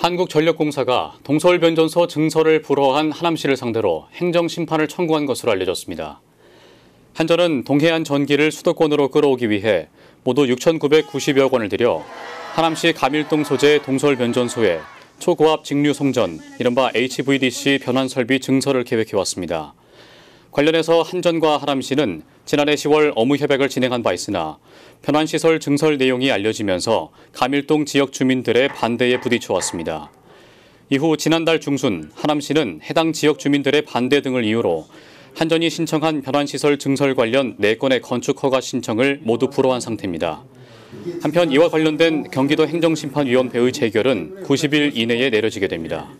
한국전력공사가 동서울변전소 증설을 불허한 하남시를 상대로 행정심판을 청구한 것으로 알려졌습니다. 한전은 동해안 전기를 수도권으로 끌어오기 위해 모두 6,990여 원을 들여 하남시 가밀동 소재 동설변전소에 초고압 직류 송전, 이른바 HVDC 변환 설비 증설을 계획해왔습니다. 관련해서 한전과 하남시는 지난해 10월 업무협약을 진행한 바 있으나 편안시설 증설 내용이 알려지면서 가밀동 지역 주민들의 반대에 부딪혀왔습니다. 이후 지난달 중순 하남시는 해당 지역 주민들의 반대 등을 이유로 한전이 신청한 편환시설 증설 관련 4건의 건축 허가 신청을 모두 불허한 상태입니다. 한편 이와 관련된 경기도 행정심판위원회의 재결은 90일 이내에 내려지게 됩니다.